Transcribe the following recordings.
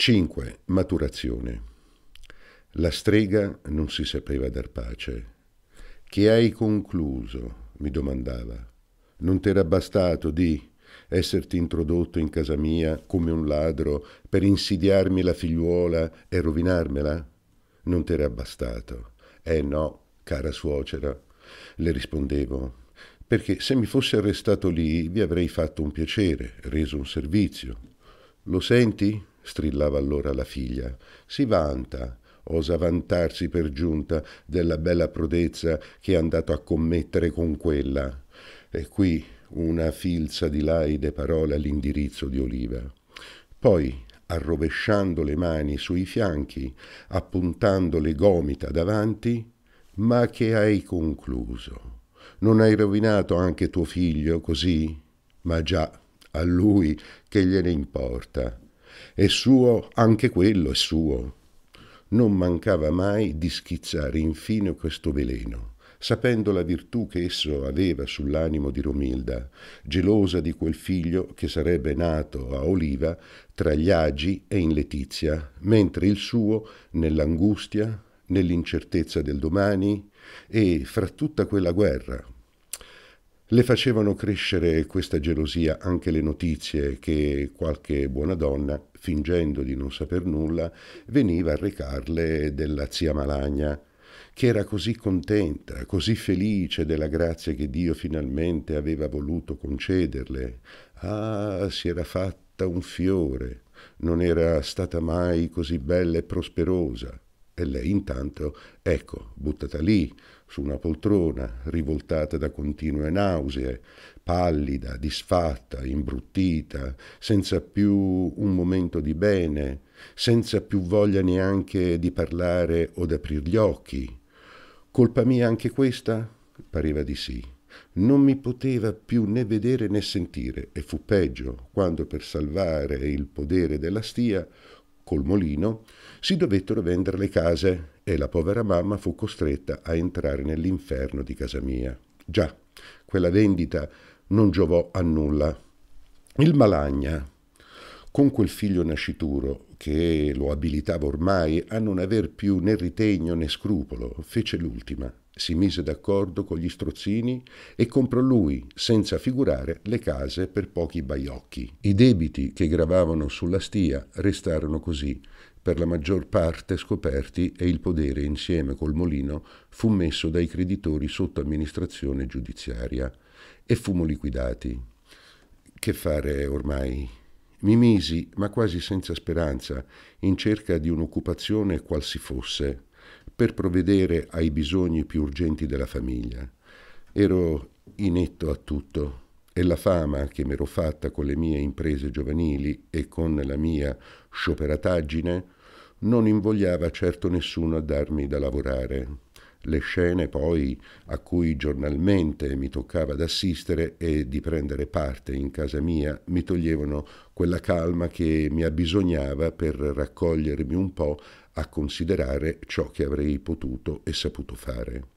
5. Maturazione. La strega non si sapeva dar pace. Che hai concluso? mi domandava. Non t'era bastato di esserti introdotto in casa mia come un ladro per insidiarmi la figliuola e rovinarmela? Non t'era bastato. Eh no, cara suocera, le rispondevo, perché se mi fossi arrestato lì vi avrei fatto un piacere, reso un servizio. Lo senti? strillava allora la figlia. Si vanta, osa vantarsi per giunta della bella prodezza che è andato a commettere con quella. E qui una filza di laide parole all'indirizzo di Oliva. Poi, arrovesciando le mani sui fianchi, appuntando le gomita davanti, ma che hai concluso? Non hai rovinato anche tuo figlio così? Ma già, a lui che gliene importa? È suo anche quello, è suo. Non mancava mai di schizzare infine questo veleno, sapendo la virtù che esso aveva sull'animo di Romilda, gelosa di quel figlio che sarebbe nato a Oliva tra gli agi e in Letizia, mentre il suo, nell'angustia, nell'incertezza del domani e fra tutta quella guerra, le facevano crescere questa gelosia anche le notizie che qualche buona donna, fingendo di non saper nulla, veniva a recarle della zia Malagna, che era così contenta, così felice della grazia che Dio finalmente aveva voluto concederle. Ah, si era fatta un fiore, non era stata mai così bella e prosperosa. E lei intanto, ecco, buttata lì, su una poltrona, rivoltata da continue nausee, pallida, disfatta, imbruttita, senza più un momento di bene, senza più voglia neanche di parlare o d'aprir gli occhi. Colpa mia anche questa? Pareva di sì. Non mi poteva più né vedere né sentire, e fu peggio quando per salvare il podere della stia, col molino, si dovettero vendere le case e la povera mamma fu costretta a entrare nell'inferno di casa mia. Già, quella vendita non giovò a nulla. Il Malagna, con quel figlio nascituro che lo abilitava ormai a non aver più né ritegno né scrupolo, fece l'ultima, si mise d'accordo con gli strozzini e comprò lui, senza figurare, le case per pochi baiocchi. I debiti che gravavano sulla stia restarono così, per la maggior parte scoperti e il podere insieme col molino fu messo dai creditori sotto amministrazione giudiziaria e fummo liquidati. Che fare ormai? Mi misi, ma quasi senza speranza, in cerca di un'occupazione qual si fosse, per provvedere ai bisogni più urgenti della famiglia. Ero inetto a tutto e la fama che m'ero fatta con le mie imprese giovanili e con la mia scioperataggine non invogliava certo nessuno a darmi da lavorare. Le scene poi a cui giornalmente mi toccava d'assistere e di prendere parte in casa mia mi toglievano quella calma che mi abbisognava per raccogliermi un po' a considerare ciò che avrei potuto e saputo fare.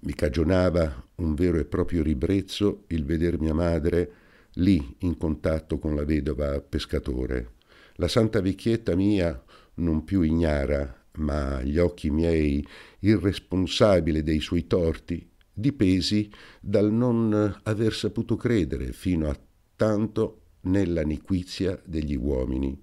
Mi cagionava un vero e proprio ribrezzo il veder mia madre lì in contatto con la vedova pescatore. La santa vecchietta mia, non più ignara, ma agli occhi miei irresponsabile dei suoi torti, dipesi dal non aver saputo credere fino a tanto nella niquizia degli uomini.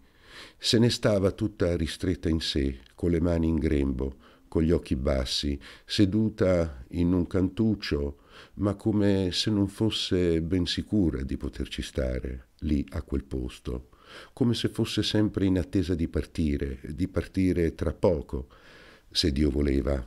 Se ne stava tutta ristretta in sé, con le mani in grembo, con gli occhi bassi, seduta in un cantuccio, ma come se non fosse ben sicura di poterci stare lì a quel posto, come se fosse sempre in attesa di partire, di partire tra poco, se Dio voleva.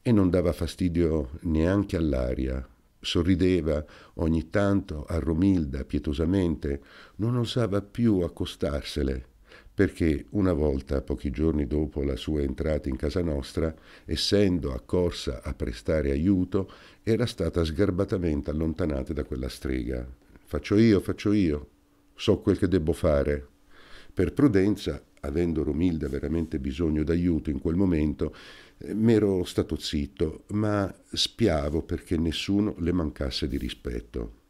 E non dava fastidio neanche all'aria, Sorrideva ogni tanto a Romilda pietosamente, non osava più accostarsele perché una volta, pochi giorni dopo la sua entrata in casa nostra, essendo accorsa a prestare aiuto, era stata sgarbatamente allontanata da quella strega. Faccio io, faccio io, so quel che debbo fare. Per prudenza, avendo Romilda veramente bisogno d'aiuto in quel momento, eh, m'ero stato zitto, ma spiavo perché nessuno le mancasse di rispetto.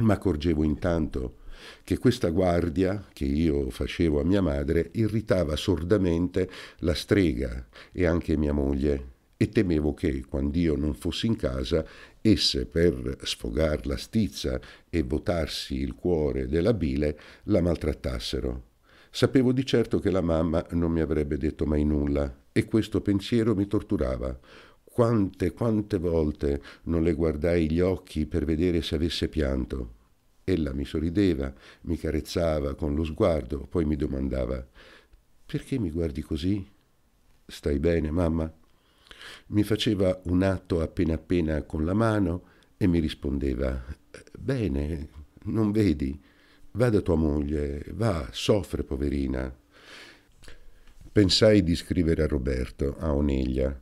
Ma accorgevo intanto che questa guardia che io facevo a mia madre irritava sordamente la strega e anche mia moglie e temevo che, quando io non fossi in casa, esse, per sfogar la stizza e votarsi il cuore della bile, la maltrattassero. Sapevo di certo che la mamma non mi avrebbe detto mai nulla, e questo pensiero mi torturava. Quante, quante volte non le guardai gli occhi per vedere se avesse pianto. Ella mi sorrideva, mi carezzava con lo sguardo, poi mi domandava perché mi guardi così? Stai bene, mamma? Mi faceva un atto appena appena con la mano e mi rispondeva bene, non vedi? Va da tua moglie, va, soffre, poverina. Pensai di scrivere a Roberto, a Oneglia,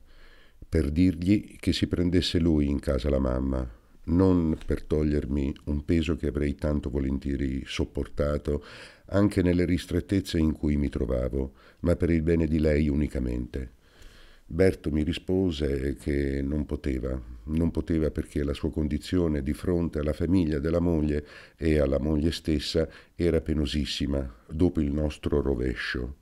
per dirgli che si prendesse lui in casa la mamma, non per togliermi un peso che avrei tanto volentieri sopportato, anche nelle ristrettezze in cui mi trovavo, ma per il bene di lei unicamente. Berto mi rispose che non poteva, non poteva perché la sua condizione di fronte alla famiglia della moglie e alla moglie stessa era penosissima, dopo il nostro rovescio.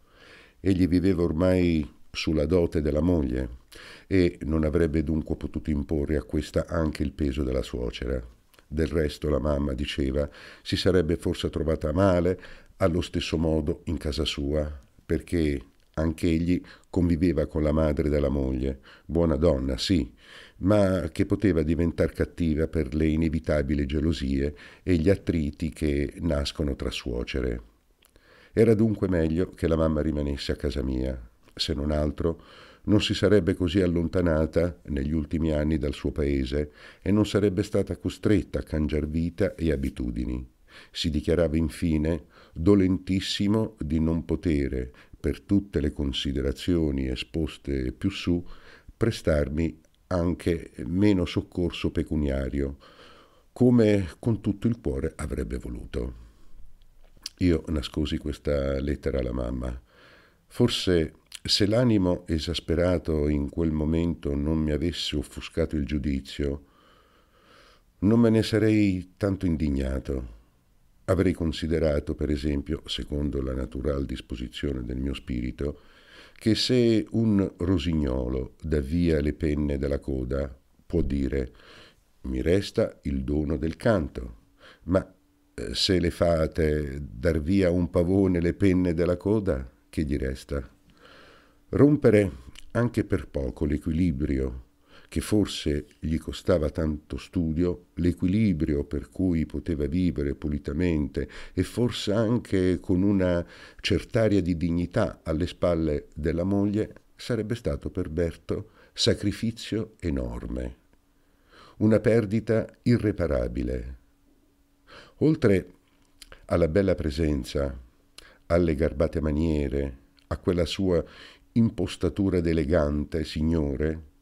Egli viveva ormai sulla dote della moglie, e non avrebbe dunque potuto imporre a questa anche il peso della suocera. Del resto la mamma diceva si sarebbe forse trovata male allo stesso modo in casa sua, perché anch'egli conviveva con la madre della moglie, buona donna, sì, ma che poteva diventare cattiva per le inevitabili gelosie e gli attriti che nascono tra suocere. Era dunque meglio che la mamma rimanesse a casa mia, se non altro non si sarebbe così allontanata negli ultimi anni dal suo paese e non sarebbe stata costretta a cangiar vita e abitudini. Si dichiarava infine dolentissimo di non potere, per tutte le considerazioni esposte più su, prestarmi anche meno soccorso pecuniario, come con tutto il cuore avrebbe voluto. Io nascosi questa lettera alla mamma. Forse se l'animo esasperato in quel momento non mi avesse offuscato il giudizio, non me ne sarei tanto indignato. Avrei considerato, per esempio, secondo la natural disposizione del mio spirito, che se un rosignolo dà via le penne dalla coda, può dire mi resta il dono del canto, ma eh, se le fate dar via un pavone le penne della coda, che gli resta? Rompere anche per poco l'equilibrio che forse gli costava tanto studio, l'equilibrio per cui poteva vivere pulitamente e forse anche con una cert'aria di dignità alle spalle della moglie, sarebbe stato per Berto sacrificio enorme, una perdita irreparabile. Oltre alla bella presenza, alle garbate maniere, a quella sua impostatura d'elegante signore,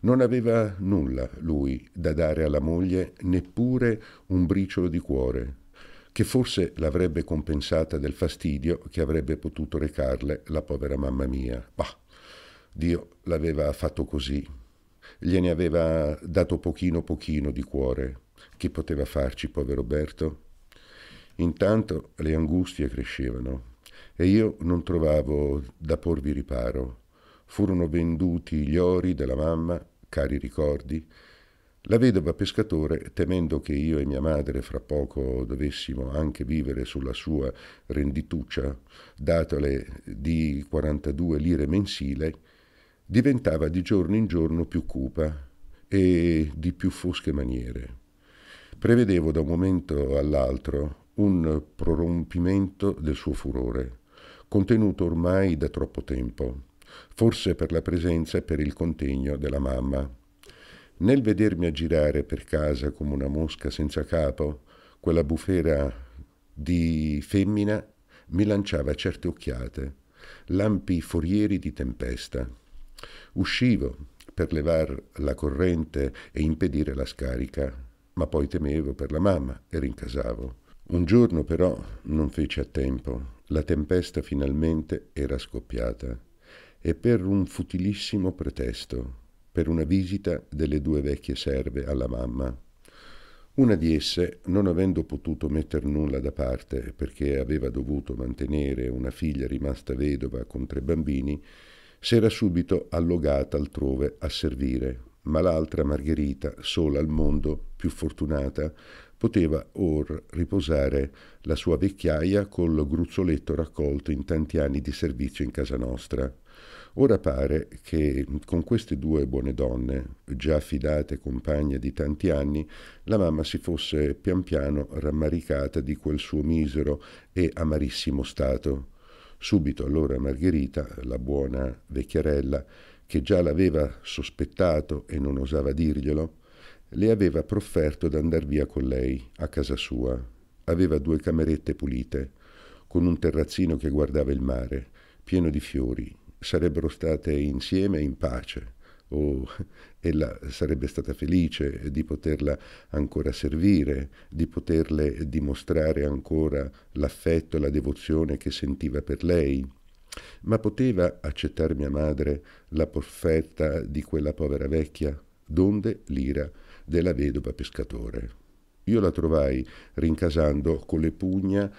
non aveva nulla lui da dare alla moglie, neppure un briciolo di cuore, che forse l'avrebbe compensata del fastidio che avrebbe potuto recarle la povera mamma mia. Bah, Dio l'aveva fatto così, gliene aveva dato pochino pochino di cuore. Che poteva farci, povero Berto? Intanto le angustie crescevano, e io non trovavo da porvi riparo. Furono venduti gli ori della mamma, cari ricordi. La vedova pescatore, temendo che io e mia madre fra poco dovessimo anche vivere sulla sua rendituccia, datole di 42 lire mensile, diventava di giorno in giorno più cupa e di più fosche maniere. Prevedevo da un momento all'altro un prorompimento del suo furore contenuto ormai da troppo tempo, forse per la presenza e per il contegno della mamma. Nel vedermi aggirare per casa come una mosca senza capo, quella bufera di femmina mi lanciava certe occhiate, lampi forieri di tempesta. Uscivo per levar la corrente e impedire la scarica, ma poi temevo per la mamma e rincasavo. Un giorno però non fece a tempo la tempesta finalmente era scoppiata e per un futilissimo pretesto, per una visita delle due vecchie serve alla mamma. Una di esse, non avendo potuto metter nulla da parte perché aveva dovuto mantenere una figlia rimasta vedova con tre bambini, s'era subito allogata altrove a servire, ma l'altra Margherita, sola al mondo, più fortunata, poteva or riposare la sua vecchiaia col gruzzoletto raccolto in tanti anni di servizio in casa nostra. Ora pare che con queste due buone donne, già affidate compagne di tanti anni, la mamma si fosse pian piano rammaricata di quel suo misero e amarissimo stato. Subito allora Margherita, la buona vecchiarella, che già l'aveva sospettato e non osava dirglielo, le aveva profferto d'andar via con lei a casa sua. Aveva due camerette pulite, con un terrazzino che guardava il mare, pieno di fiori. Sarebbero state insieme in pace. Oh, ella sarebbe stata felice di poterla ancora servire, di poterle dimostrare ancora l'affetto e la devozione che sentiva per lei. Ma poteva accettare mia madre la porfetta di quella povera vecchia? Donde l'ira della vedova pescatore. Io la trovai rincasando con le pugna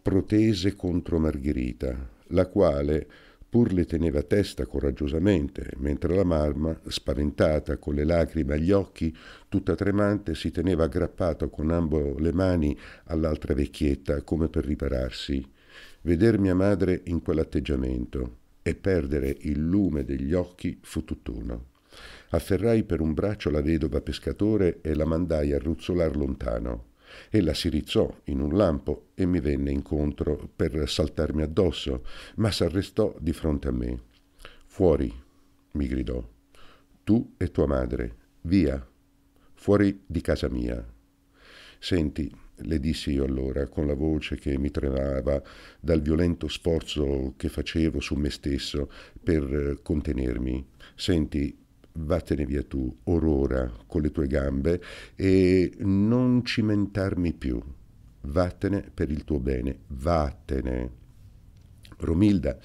protese contro Margherita, la quale pur le teneva testa coraggiosamente, mentre la mamma, spaventata, con le lacrime agli occhi, tutta tremante, si teneva aggrappata con ambo le mani all'altra vecchietta come per ripararsi. Veder mia madre in quell'atteggiamento e perdere il lume degli occhi fu tutt'uno. Afferrai per un braccio la vedova pescatore e la mandai a ruzzolar lontano. Ella si rizzò in un lampo e mi venne incontro per saltarmi addosso, ma s'arrestò di fronte a me. Fuori, mi gridò. Tu e tua madre, via, fuori di casa mia. Senti, le dissi io allora, con la voce che mi tremava dal violento sforzo che facevo su me stesso per contenermi. Senti, vattene via tu, or ora, con le tue gambe e non cimentarmi più. Vattene per il tuo bene, vattene. Romilda,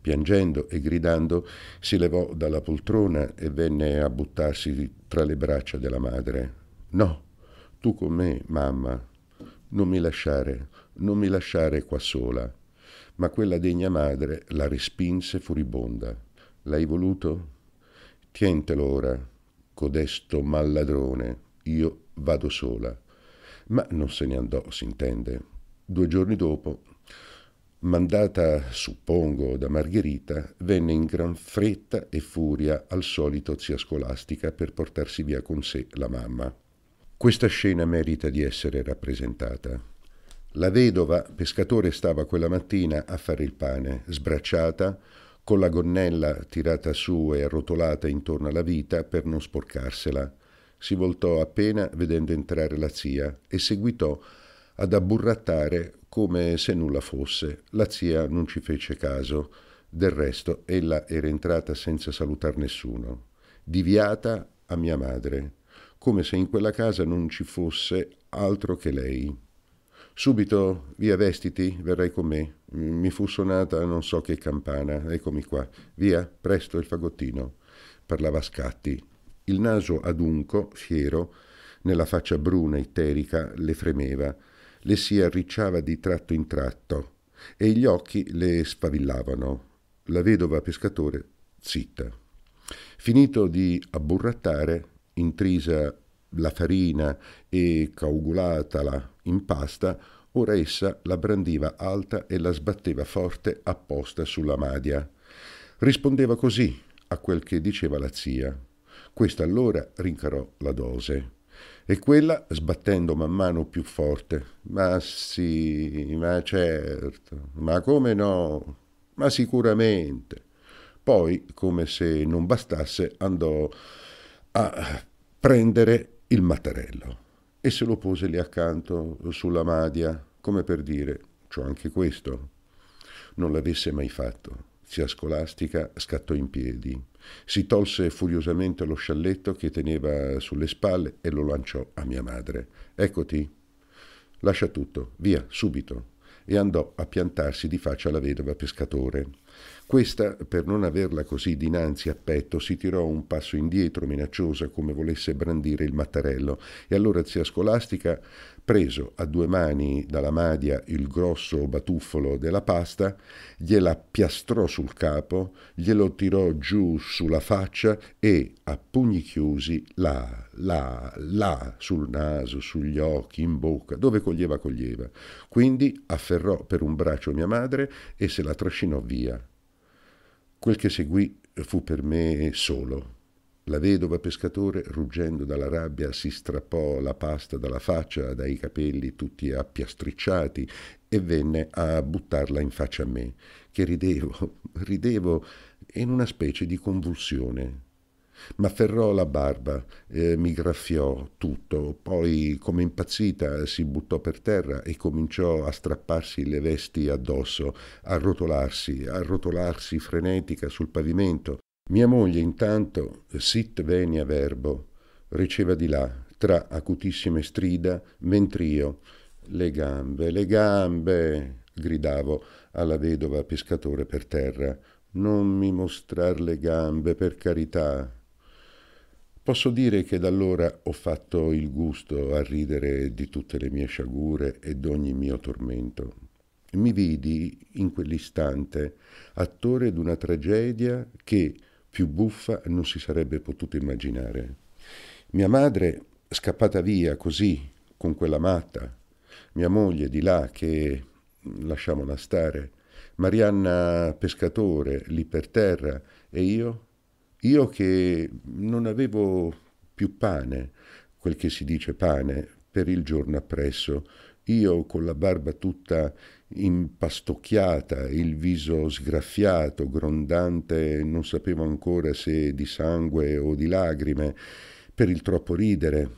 piangendo e gridando, si levò dalla poltrona e venne a buttarsi tra le braccia della madre. No, tu con me, mamma, non mi lasciare, non mi lasciare qua sola. Ma quella degna madre la respinse furibonda. L'hai voluto? Tientelo ora, codesto malladrone, io vado sola. Ma non se ne andò, si intende. Due giorni dopo, mandata, suppongo, da Margherita, venne in gran fretta e furia al solito zia scolastica per portarsi via con sé la mamma. Questa scena merita di essere rappresentata. La vedova pescatore stava quella mattina a fare il pane, sbracciata, con la gonnella tirata su e arrotolata intorno alla vita per non sporcarsela. Si voltò appena vedendo entrare la zia e seguitò ad abburrattare come se nulla fosse. La zia non ci fece caso. Del resto, ella era entrata senza salutar nessuno, diviata a mia madre, come se in quella casa non ci fosse altro che lei. Subito, via vestiti, verrai con me. Mi fu suonata non so che campana, eccomi qua. Via, presto il fagottino. Parlava a scatti. Il naso adunco, fiero, nella faccia bruna itterica, le fremeva, le si arricciava di tratto in tratto e gli occhi le spavillavano. La vedova pescatore, zitta. Finito di abburrattare, intrisa la farina e coagulatala in pasta, ora essa la brandiva alta e la sbatteva forte apposta sulla madia. Rispondeva così a quel che diceva la zia. Questa allora rincarò la dose e quella sbattendo man mano più forte. Ma sì, ma certo, ma come no, ma sicuramente. Poi, come se non bastasse, andò a prendere il mattarello e se lo pose lì accanto sulla madia, come per dire, c'ho anche questo. Non l'avesse mai fatto. Zia Scolastica scattò in piedi, si tolse furiosamente lo scialletto che teneva sulle spalle e lo lanciò a mia madre. Eccoti. Lascia tutto, via, subito. E andò a piantarsi di faccia alla vedova pescatore. Questa, per non averla così dinanzi a petto, si tirò un passo indietro, minacciosa, come volesse brandire il mattarello, e allora zia scolastica, preso a due mani dalla madia il grosso batuffolo della pasta, gliela piastrò sul capo, glielo tirò giù sulla faccia e, a pugni chiusi, là, là, là, sul naso, sugli occhi, in bocca, dove coglieva coglieva. Quindi afferrò per un braccio mia madre e se la trascinò via Quel che seguì fu per me solo. La vedova pescatore, ruggendo dalla rabbia, si strappò la pasta dalla faccia, dai capelli tutti appiastricciati, e venne a buttarla in faccia a me, che ridevo, ridevo in una specie di convulsione. M'afferrò la barba, eh, mi graffiò tutto, poi come impazzita si buttò per terra e cominciò a strapparsi le vesti addosso, a rotolarsi, a rotolarsi frenetica sul pavimento. Mia moglie intanto, sit venia verbo, riceva di là, tra acutissime strida, mentr'io, le gambe, le gambe, gridavo alla vedova pescatore per terra. Non mi mostrar le gambe, per carità, Posso dire che da allora ho fatto il gusto a ridere di tutte le mie sciagure ed ogni mio tormento. Mi vidi in quell'istante attore d'una tragedia che più buffa non si sarebbe potuto immaginare. Mia madre scappata via così con quella matta, mia moglie di là che lasciamola stare, Marianna pescatore lì per terra e io io che non avevo più pane, quel che si dice pane, per il giorno appresso, io con la barba tutta impastocchiata, il viso sgraffiato, grondante, non sapevo ancora se di sangue o di lagrime, per il troppo ridere,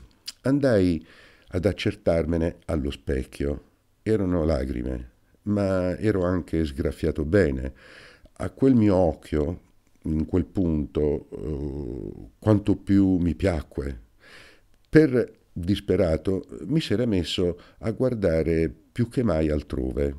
andai ad accertarmene allo specchio. Erano lagrime, ma ero anche sgraffiato bene. A quel mio occhio, in quel punto eh, quanto più mi piacque. Per disperato mi si era messo a guardare più che mai altrove,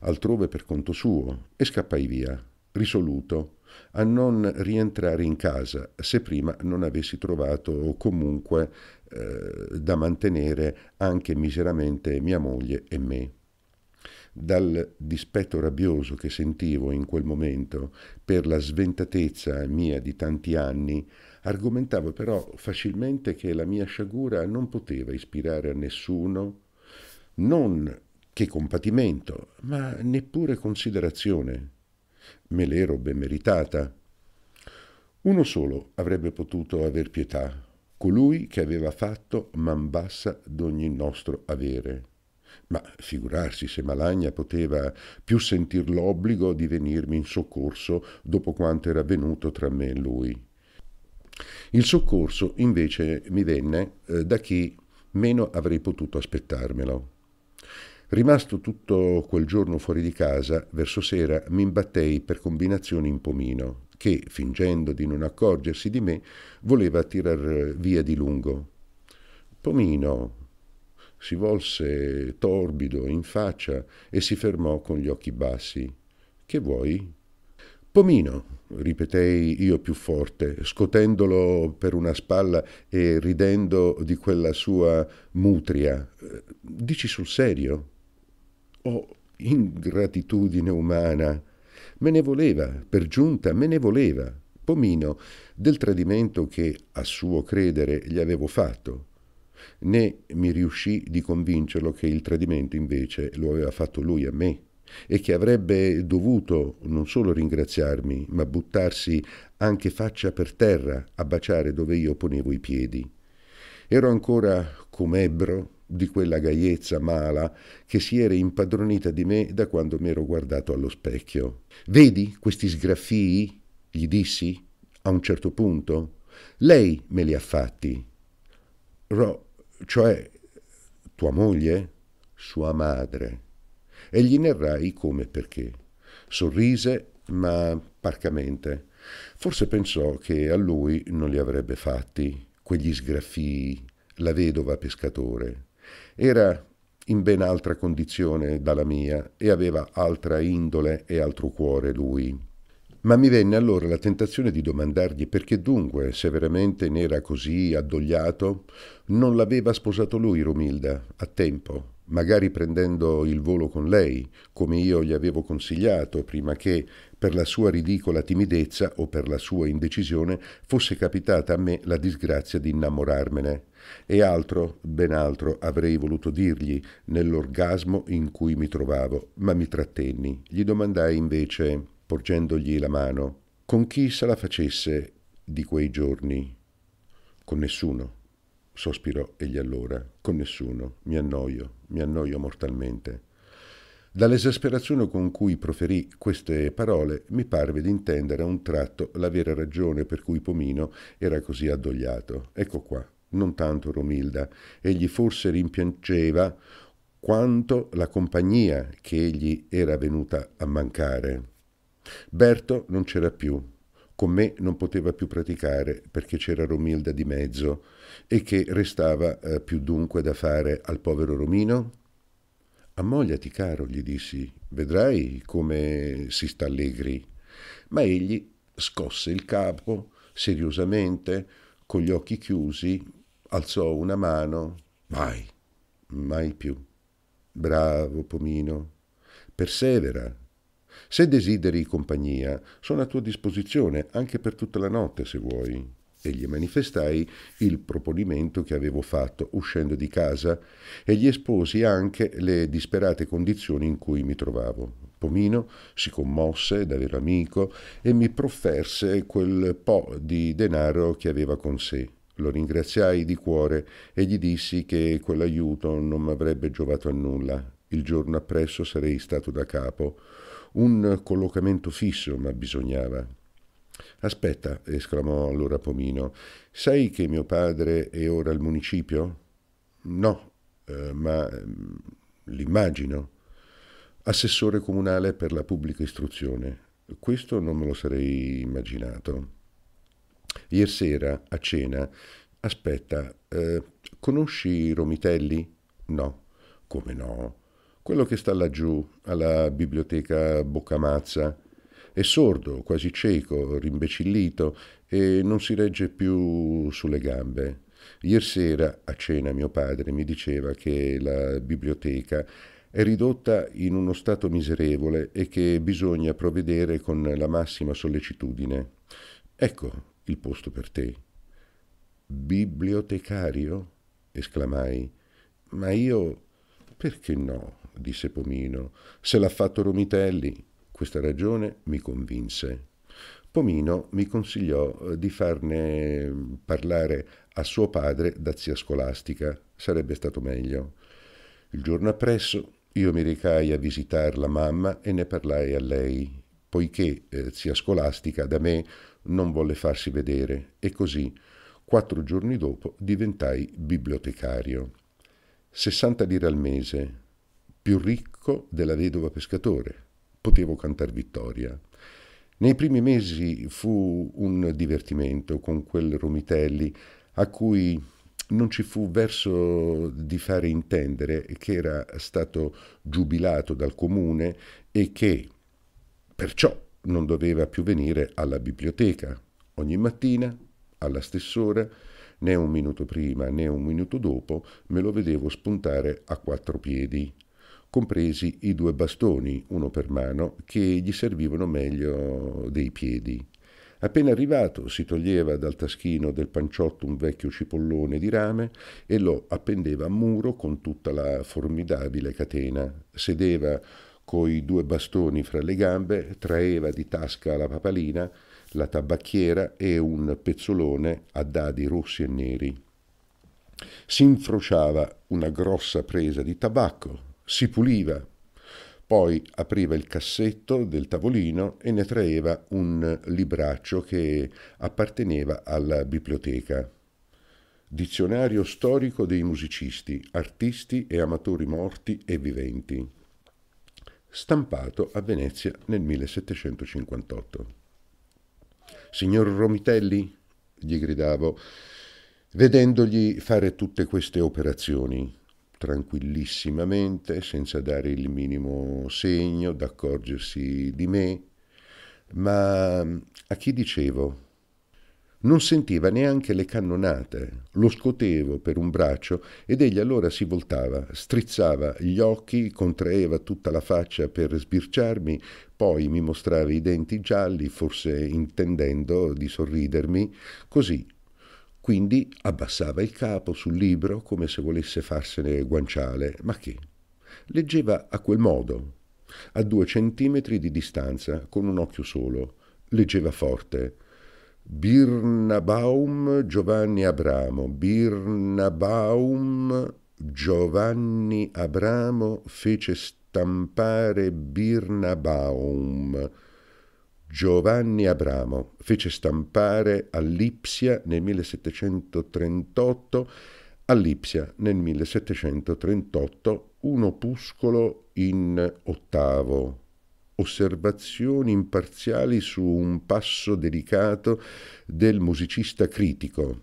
altrove per conto suo, e scappai via, risoluto a non rientrare in casa se prima non avessi trovato comunque eh, da mantenere anche miseramente mia moglie e me dal dispetto rabbioso che sentivo in quel momento per la sventatezza mia di tanti anni, argomentavo però facilmente che la mia sciagura non poteva ispirare a nessuno, non che compatimento, ma neppure considerazione. Me l'ero ben meritata. Uno solo avrebbe potuto aver pietà, colui che aveva fatto man bassa d'ogni nostro avere. Ma figurarsi se Malagna poteva più sentir l'obbligo di venirmi in soccorso dopo quanto era avvenuto tra me e lui. Il soccorso invece mi venne eh, da chi meno avrei potuto aspettarmelo. Rimasto tutto quel giorno fuori di casa, verso sera mi imbattei per combinazione in Pomino, che, fingendo di non accorgersi di me, voleva tirar via di lungo. Pomino, si volse torbido in faccia e si fermò con gli occhi bassi. Che vuoi? Pomino, ripetei io più forte, scotendolo per una spalla e ridendo di quella sua mutria. Dici sul serio? Oh, ingratitudine umana! Me ne voleva, per giunta, me ne voleva, Pomino, del tradimento che, a suo credere, gli avevo fatto né mi riuscì di convincerlo che il tradimento invece lo aveva fatto lui a me e che avrebbe dovuto non solo ringraziarmi, ma buttarsi anche faccia per terra a baciare dove io ponevo i piedi. Ero ancora com'ebbro di quella gaiezza mala che si era impadronita di me da quando m'ero guardato allo specchio. Vedi questi sgraffii? gli dissi a un certo punto. Lei me li ha fatti. Ro cioè tua moglie, sua madre, e gli narrai come e perché. Sorrise, ma parcamente. Forse pensò che a lui non li avrebbe fatti, quegli sgraffii, la vedova pescatore. Era in ben altra condizione dalla mia e aveva altra indole e altro cuore lui. Ma mi venne allora la tentazione di domandargli perché dunque, se veramente n'era così addogliato, non l'aveva sposato lui Romilda, a tempo, magari prendendo il volo con lei, come io gli avevo consigliato prima che, per la sua ridicola timidezza o per la sua indecisione, fosse capitata a me la disgrazia di innamorarmene. E altro, ben altro, avrei voluto dirgli nell'orgasmo in cui mi trovavo, ma mi trattenni. Gli domandai invece porgendogli la mano, con chi se la facesse di quei giorni? Con nessuno, sospirò egli allora, con nessuno, mi annoio, mi annoio mortalmente. Dall'esasperazione con cui proferì queste parole mi parve di intendere a un tratto la vera ragione per cui Pomino era così addogliato. Ecco qua, non tanto Romilda, egli forse rimpiangeva quanto la compagnia che egli era venuta a mancare. Berto non c'era più, con me non poteva più praticare perché c'era Romilda di mezzo e che restava eh, più dunque da fare al povero Romino? Ammogliati, caro, gli dissi, vedrai come si sta allegri. Ma egli scosse il capo seriosamente, con gli occhi chiusi, alzò una mano, mai, mai più. Bravo Pomino, persevera, se desideri compagnia, sono a tua disposizione anche per tutta la notte, se vuoi. E gli manifestai il proponimento che avevo fatto uscendo di casa e gli esposi anche le disperate condizioni in cui mi trovavo. Pomino si commosse d'aver amico e mi profferse quel po' di denaro che aveva con sé. Lo ringraziai di cuore e gli dissi che quell'aiuto non mi avrebbe giovato a nulla. Il giorno appresso sarei stato da capo un collocamento fisso, ma bisognava. Aspetta, esclamò allora Pomino, sai che mio padre è ora al municipio? No, eh, ma mm, l'immagino. Assessore comunale per la pubblica istruzione. Questo non me lo sarei immaginato. Ieri sera, a cena, aspetta, eh, conosci Romitelli? No. Come no? Quello che sta laggiù, alla biblioteca Boccamazza, è sordo, quasi cieco, rimbecillito e non si regge più sulle gambe. Ieri sera a cena mio padre mi diceva che la biblioteca è ridotta in uno stato miserevole e che bisogna provvedere con la massima sollecitudine. Ecco il posto per te. Bibliotecario? esclamai. Ma io perché no? disse Pomino. Se l'ha fatto Romitelli. Questa ragione mi convinse. Pomino mi consigliò eh, di farne parlare a suo padre da zia scolastica. Sarebbe stato meglio. Il giorno appresso io mi recai a visitar la mamma e ne parlai a lei, poiché eh, zia scolastica da me non volle farsi vedere e così quattro giorni dopo diventai bibliotecario. 60 lire al mese, più ricco della vedova pescatore. Potevo cantar vittoria. Nei primi mesi fu un divertimento con quel Romitelli a cui non ci fu verso di fare intendere che era stato giubilato dal comune e che perciò non doveva più venire alla biblioteca ogni mattina alla stess'ora né un minuto prima né un minuto dopo me lo vedevo spuntare a quattro piedi compresi i due bastoni, uno per mano, che gli servivano meglio dei piedi. Appena arrivato si toglieva dal taschino del panciotto un vecchio cipollone di rame e lo appendeva a muro con tutta la formidabile catena. Sedeva coi due bastoni fra le gambe, traeva di tasca la papalina, la tabacchiera e un pezzolone a dadi rossi e neri. Si infrociava una grossa presa di tabacco, si puliva, poi apriva il cassetto del tavolino e ne traeva un libraccio che apparteneva alla biblioteca. Dizionario storico dei musicisti, artisti e amatori morti e viventi, stampato a Venezia nel 1758. Signor Romitelli, gli gridavo, vedendogli fare tutte queste operazioni, tranquillissimamente, senza dare il minimo segno d'accorgersi di me, ma a chi dicevo? Non sentiva neanche le cannonate, lo scotevo per un braccio ed egli allora si voltava, strizzava gli occhi, contraeva tutta la faccia per sbirciarmi, poi mi mostrava i denti gialli, forse intendendo di sorridermi, così quindi abbassava il capo sul libro come se volesse farsene guanciale, ma che? Leggeva a quel modo, a due centimetri di distanza, con un occhio solo. Leggeva forte. Birnabaum Giovanni Abramo, Birnabaum Giovanni Abramo fece stampare Birnabaum Giovanni Abramo fece stampare a Lipsia nel 1738, a Lipsia nel 1738 un opuscolo in ottavo, osservazioni imparziali su un passo delicato del musicista critico.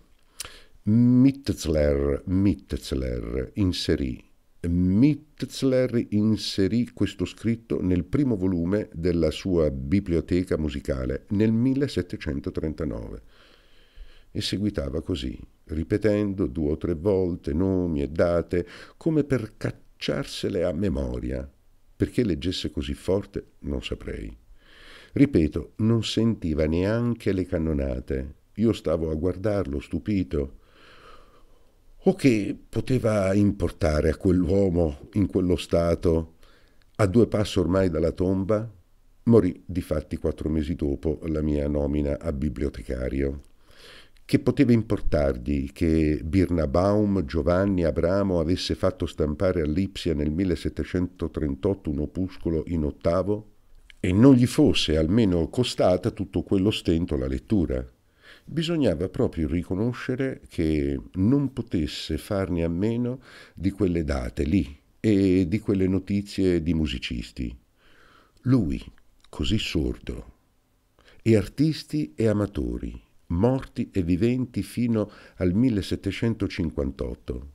Mitzler, Mitzler inserì Mitzler inserì questo scritto nel primo volume della sua biblioteca musicale nel 1739 e seguitava così, ripetendo due o tre volte nomi e date come per cacciarsele a memoria. Perché leggesse così forte non saprei. Ripeto, non sentiva neanche le cannonate. Io stavo a guardarlo stupito o che poteva importare a quell'uomo in quello stato, a due passi ormai dalla tomba? Morì di fatti quattro mesi dopo la mia nomina a bibliotecario. Che poteva importargli che Birnabaum Giovanni Abramo avesse fatto stampare a Lipsia nel 1738 un opuscolo in ottavo? E non gli fosse almeno costata tutto quello stento la lettura bisognava proprio riconoscere che non potesse farne a meno di quelle date lì e di quelle notizie di musicisti. Lui, così sordo, e artisti e amatori, morti e viventi fino al 1758.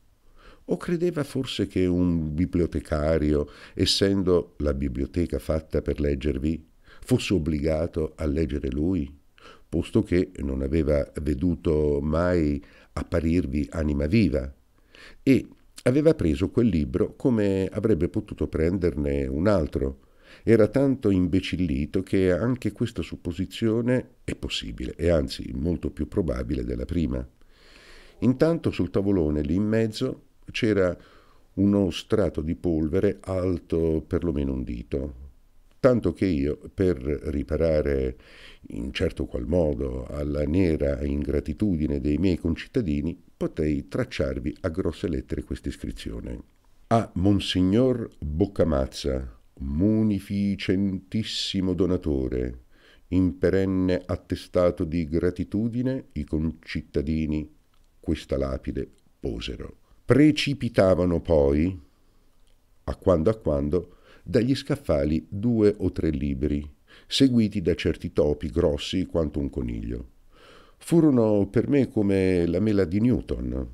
O credeva forse che un bibliotecario, essendo la biblioteca fatta per leggervi, fosse obbligato a leggere lui? posto che non aveva veduto mai apparirvi anima viva, e aveva preso quel libro come avrebbe potuto prenderne un altro. Era tanto imbecillito che anche questa supposizione è possibile, e anzi molto più probabile della prima. Intanto sul tavolone lì in mezzo c'era uno strato di polvere alto perlomeno un dito, tanto che io, per riparare in certo qual modo alla nera ingratitudine dei miei concittadini, potei tracciarvi a grosse lettere questa iscrizione. A Monsignor Boccamazza, munificentissimo donatore, in perenne attestato di gratitudine, i concittadini questa lapide posero. Precipitavano poi, a quando a quando, dagli scaffali due o tre libri, seguiti da certi topi grossi quanto un coniglio. Furono per me come la mela di Newton.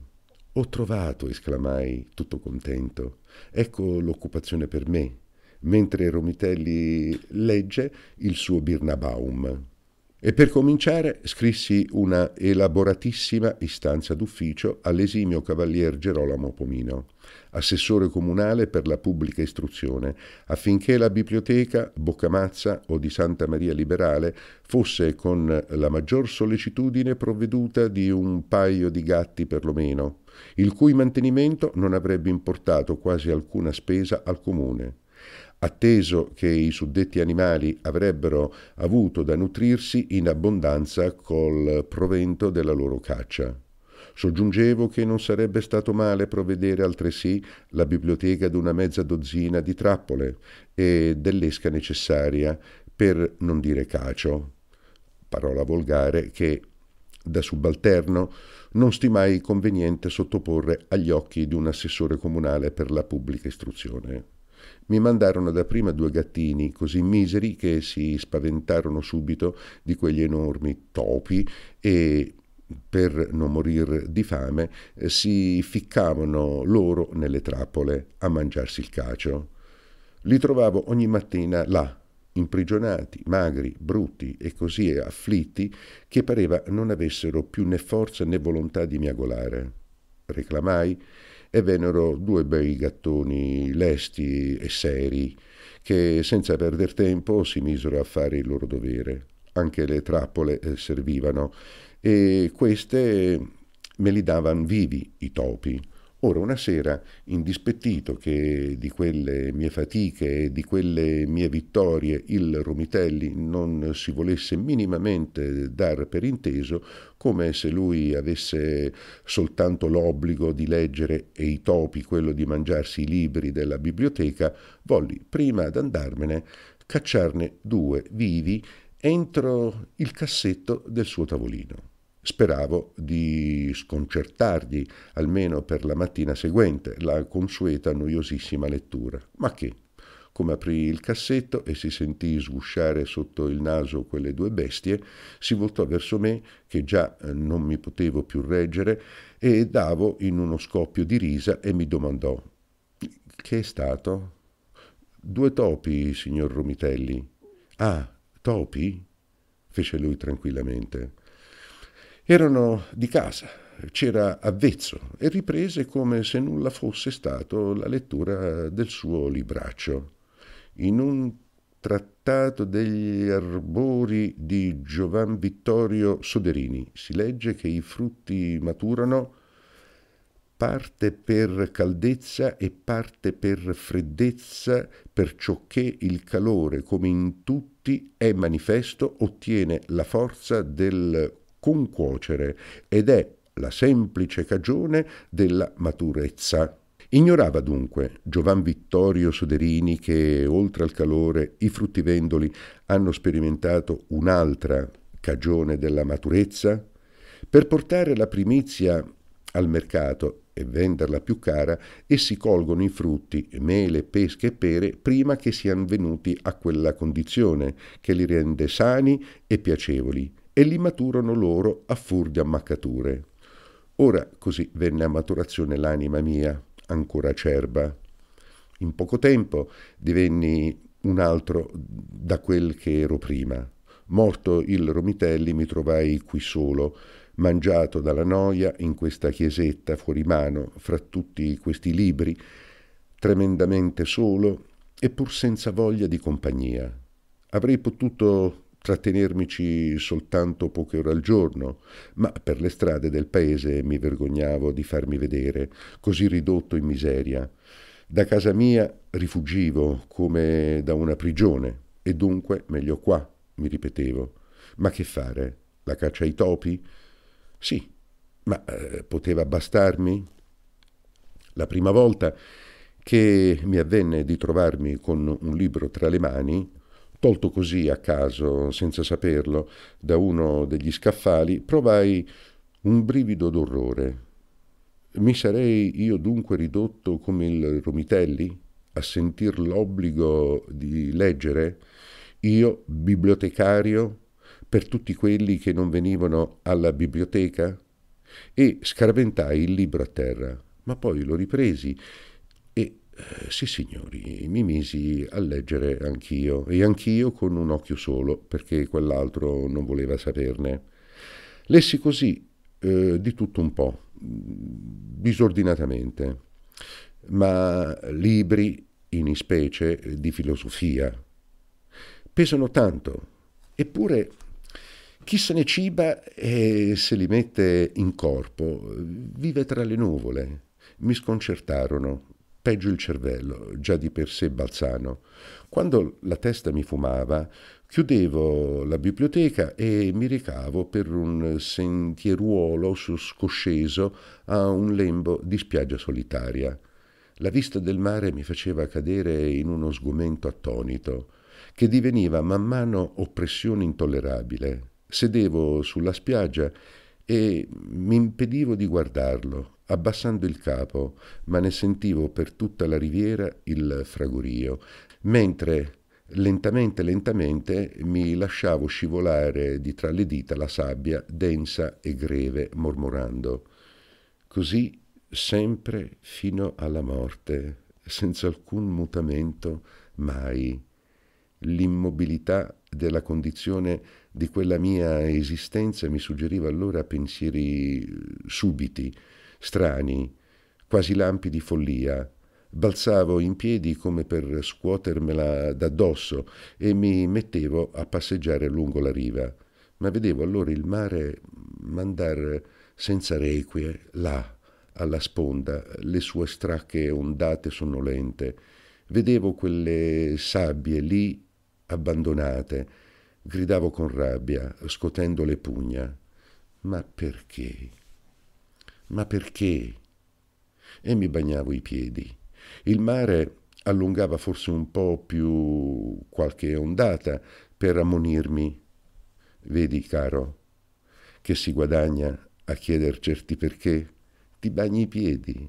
Ho trovato, esclamai, tutto contento. Ecco l'occupazione per me, mentre Romitelli legge il suo Birnabaum. E per cominciare scrissi una elaboratissima istanza d'ufficio all'esimio cavalier Gerolamo Pomino assessore comunale per la pubblica istruzione, affinché la biblioteca Boccamazza o di Santa Maria Liberale fosse con la maggior sollecitudine provveduta di un paio di gatti perlomeno, il cui mantenimento non avrebbe importato quasi alcuna spesa al comune. Atteso che i suddetti animali avrebbero avuto da nutrirsi in abbondanza col provento della loro caccia. Soggiungevo che non sarebbe stato male provvedere altresì la biblioteca ad una mezza dozzina di trappole e dell'esca necessaria per non dire cacio, parola volgare che da subalterno non stimai conveniente sottoporre agli occhi di un assessore comunale per la pubblica istruzione. Mi mandarono dapprima due gattini così miseri che si spaventarono subito di quegli enormi topi e per non morire di fame, eh, si ficcavano loro nelle trappole a mangiarsi il cacio. Li trovavo ogni mattina là, imprigionati, magri, brutti e così afflitti che pareva non avessero più né forza né volontà di miagolare. Reclamai e vennero due bei gattoni lesti e seri che senza perder tempo si misero a fare il loro dovere. Anche le trappole eh, servivano e queste me li davano vivi i topi. Ora, una sera, indispettito che di quelle mie fatiche e di quelle mie vittorie il Romitelli non si volesse minimamente dar per inteso, come se lui avesse soltanto l'obbligo di leggere e i topi quello di mangiarsi i libri della biblioteca, volli, prima d'andarmene, cacciarne due vivi entro il cassetto del suo tavolino. Speravo di sconcertargli, almeno per la mattina seguente, la consueta noiosissima lettura. Ma che? Come aprì il cassetto e si sentì sgusciare sotto il naso quelle due bestie, si voltò verso me, che già eh, non mi potevo più reggere, e davo in uno scoppio di risa e mi domandò Che è stato? Due topi, signor Romitelli. Ah, topi? fece lui tranquillamente. Erano di casa, c'era avvezzo e riprese come se nulla fosse stato la lettura del suo libraccio. In un trattato degli arbori di Giovan Vittorio Soderini si legge che i frutti maturano parte per caldezza e parte per freddezza, perciò che il calore, come in tutti tutti è manifesto, ottiene la forza del concuocere ed è la semplice cagione della maturezza. Ignorava dunque Giovan Vittorio Soderini che, oltre al calore, i fruttivendoli hanno sperimentato un'altra cagione della maturezza? Per portare la primizia al mercato e venderla più cara, essi colgono i frutti, mele, pesche e pere prima che siano venuti a quella condizione, che li rende sani e piacevoli, e li maturano loro a fur di ammaccature. Ora così venne a maturazione l'anima mia, ancora acerba. In poco tempo divenni un altro da quel che ero prima. Morto il Romitelli mi trovai qui solo, mangiato dalla noia in questa chiesetta fuori mano, fra tutti questi libri, tremendamente solo e pur senza voglia di compagnia. Avrei potuto trattenermici soltanto poche ore al giorno, ma per le strade del paese mi vergognavo di farmi vedere, così ridotto in miseria. Da casa mia rifugivo come da una prigione, e dunque meglio qua, mi ripetevo. Ma che fare? La caccia ai topi? Sì, ma eh, poteva bastarmi? La prima volta che mi avvenne di trovarmi con un libro tra le mani, tolto così a caso, senza saperlo, da uno degli scaffali, provai un brivido d'orrore. Mi sarei io dunque ridotto come il Romitelli a sentir l'obbligo di leggere? Io, bibliotecario, per tutti quelli che non venivano alla biblioteca? E scarventai il libro a terra, ma poi lo ripresi e, eh, sì signori, mi misi a leggere anch'io, e anch'io con un occhio solo, perché quell'altro non voleva saperne. Lessi così eh, di tutto un po', mm, disordinatamente, ma libri in specie di filosofia pesano tanto, eppure chi se ne ciba e se li mette in corpo vive tra le nuvole. Mi sconcertarono, peggio il cervello, già di per sé balzano. Quando la testa mi fumava, chiudevo la biblioteca e mi recavo per un sentieruolo scosceso a un lembo di spiaggia solitaria. La vista del mare mi faceva cadere in uno sgomento attonito, che diveniva man mano oppressione intollerabile. Sedevo sulla spiaggia e mi impedivo di guardarlo, abbassando il capo, ma ne sentivo per tutta la riviera il fragorio, mentre lentamente, lentamente mi lasciavo scivolare di tra le dita la sabbia densa e greve, mormorando. Così sempre fino alla morte, senza alcun mutamento mai. L'immobilità della condizione di quella mia esistenza mi suggeriva allora pensieri eh, subiti, strani, quasi lampi di follia. Balzavo in piedi come per scuotermela d'addosso e mi mettevo a passeggiare lungo la riva, ma vedevo allora il mare mandar senza requie là, alla sponda, le sue stracche ondate sonnolente. Vedevo quelle sabbie lì abbandonate, Gridavo con rabbia, scotendo le pugna. Ma perché? Ma perché? E mi bagnavo i piedi. Il mare allungava forse un po' più qualche ondata per ammonirmi. Vedi, caro, che si guadagna a chieder certi perché? Ti bagni i piedi.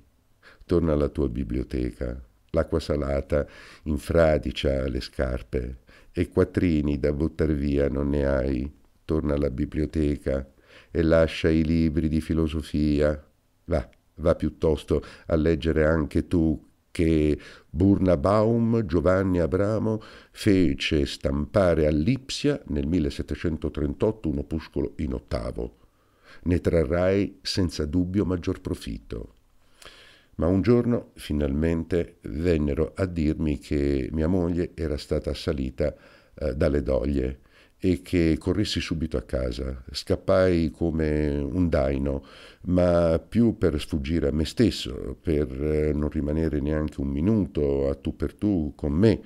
Torna alla tua biblioteca. L'acqua salata infradicia le scarpe e quattrini da buttar via non ne hai, torna alla biblioteca e lascia i libri di filosofia. Va, va piuttosto a leggere anche tu che Burnabaum Giovanni Abramo fece stampare a Lipsia nel 1738 un opuscolo in ottavo. Ne trarrai senza dubbio maggior profitto ma un giorno finalmente vennero a dirmi che mia moglie era stata assalita eh, dalle doglie e che corressi subito a casa. Scappai come un daino, ma più per sfuggire a me stesso, per eh, non rimanere neanche un minuto a tu per tu con me,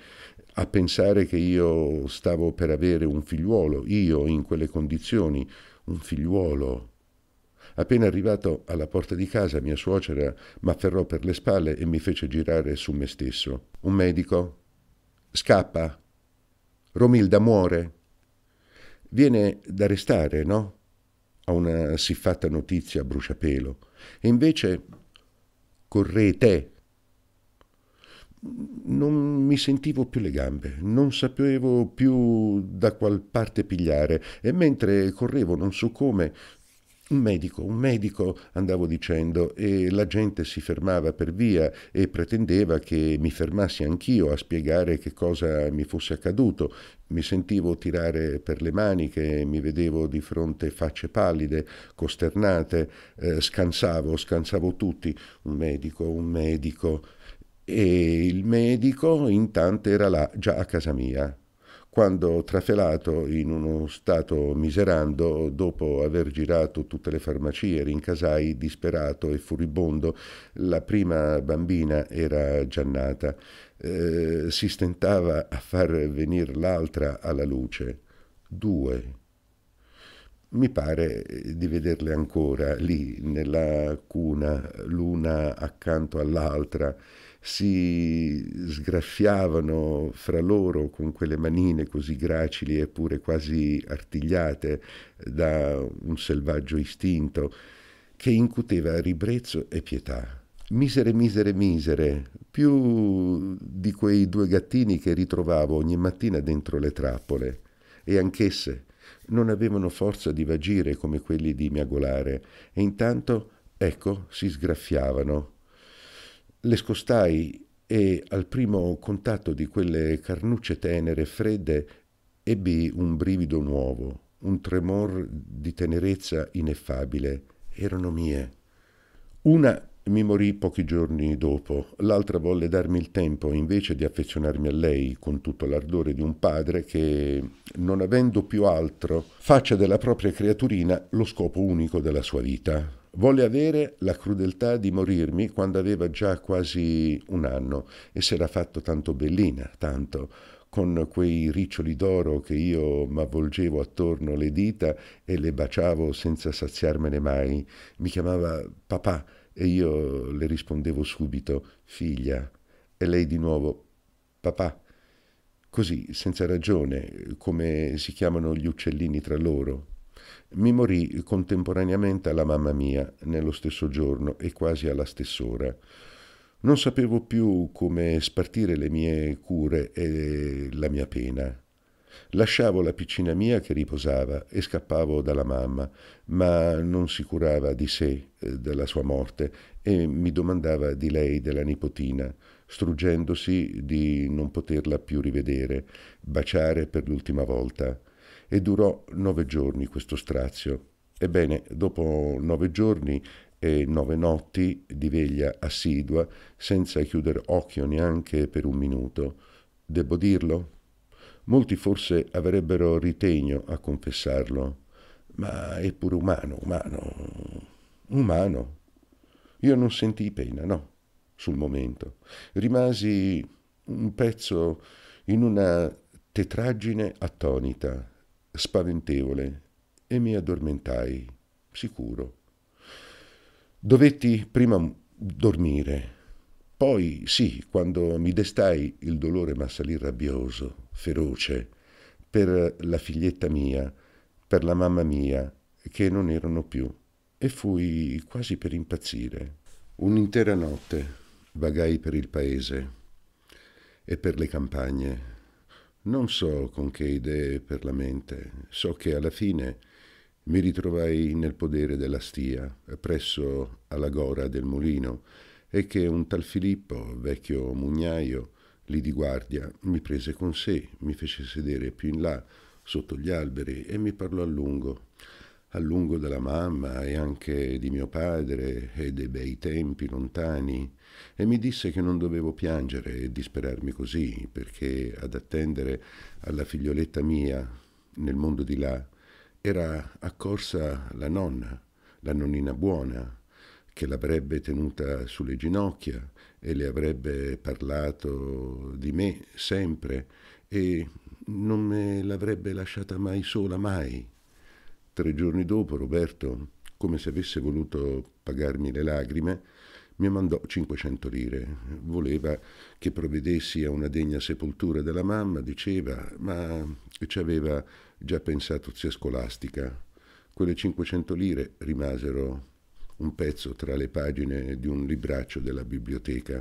a pensare che io stavo per avere un figliuolo, io in quelle condizioni, un figliuolo Appena arrivato alla porta di casa, mia suocera m'afferrò per le spalle e mi fece girare su me stesso. Un medico? Scappa. Romilda muore. Viene da restare, no? A una siffatta notizia a bruciapelo. E invece correte. Non mi sentivo più le gambe, non sapevo più da qual parte pigliare e mentre correvo non so come un medico, un medico andavo dicendo e la gente si fermava per via e pretendeva che mi fermassi anch'io a spiegare che cosa mi fosse accaduto. Mi sentivo tirare per le maniche, mi vedevo di fronte facce pallide, costernate, eh, scansavo, scansavo tutti, un medico, un medico. E il medico intanto era là, già a casa mia, quando trafelato in uno stato miserando, dopo aver girato tutte le farmacie, rincasai disperato e furibondo. La prima bambina era Giannata. Eh, si stentava a far venire l'altra alla luce. Due. Mi pare eh, di vederle ancora lì, nella cuna, l'una accanto all'altra si sgraffiavano fra loro con quelle manine così gracili eppure quasi artigliate eh, da un selvaggio istinto che incuteva ribrezzo e pietà. Misere, misere, misere, più di quei due gattini che ritrovavo ogni mattina dentro le trappole. E anch'esse non avevano forza di vagire come quelli di miagolare, e intanto, ecco, si sgraffiavano, le scostai e al primo contatto di quelle carnucce tenere e fredde ebbi un brivido nuovo, un tremor di tenerezza ineffabile. Erano mie. Una mi morì pochi giorni dopo, l'altra volle darmi il tempo invece di affezionarmi a lei con tutto l'ardore di un padre che, non avendo più altro, faccia della propria creaturina lo scopo unico della sua vita. Volle avere la crudeltà di morirmi quando aveva già quasi un anno e s'era fatto tanto bellina, tanto, con quei riccioli d'oro che io m'avvolgevo attorno le dita e le baciavo senza saziarmene mai. Mi chiamava papà e io le rispondevo subito figlia e lei di nuovo papà. Così, senza ragione, come si chiamano gli uccellini tra loro, mi morì contemporaneamente alla mamma mia, nello stesso giorno e quasi alla stess'ora. Non sapevo più come spartire le mie cure e la mia pena. Lasciavo la piccina mia che riposava e scappavo dalla mamma, ma non si curava di sé, eh, della sua morte, e mi domandava di lei, della nipotina, struggendosi di non poterla più rivedere, baciare per l'ultima volta e durò nove giorni questo strazio. Ebbene, dopo nove giorni e nove notti di veglia assidua, senza chiudere occhio neanche per un minuto, debbo dirlo? Molti forse avrebbero ritegno a confessarlo, ma è pure umano, umano, umano. Io non sentii pena, no, sul momento. Rimasi un pezzo in una tetraggine attonita, spaventevole e mi addormentai, sicuro. Dovetti prima dormire. Poi sì, quando mi destai il dolore m'assalì rabbioso, feroce, per la figlietta mia, per la mamma mia, che non erano più, e fui quasi per impazzire. Un'intera notte vagai per il paese e per le campagne non so con che idee per la mente, so che alla fine mi ritrovai nel podere della stia, presso alla gora del mulino, e che un tal Filippo, vecchio mugnaio, lì di guardia, mi prese con sé, mi fece sedere più in là, sotto gli alberi, e mi parlò a lungo a lungo della mamma e anche di mio padre e dei bei tempi lontani, e mi disse che non dovevo piangere e disperarmi così, perché ad attendere alla figlioletta mia nel mondo di là era accorsa la nonna, la nonnina buona, che l'avrebbe tenuta sulle ginocchia e le avrebbe parlato di me sempre e non me l'avrebbe lasciata mai sola mai. Tre giorni dopo Roberto, come se avesse voluto pagarmi le lacrime, mi mandò 500 lire. Voleva che provvedessi a una degna sepoltura della mamma, diceva, ma ci aveva già pensato zia scolastica. Quelle 500 lire rimasero un pezzo tra le pagine di un libraccio della biblioteca.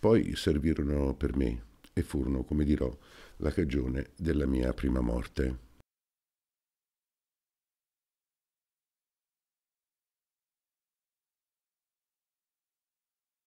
Poi servirono per me e furono, come dirò, la cagione della mia prima morte.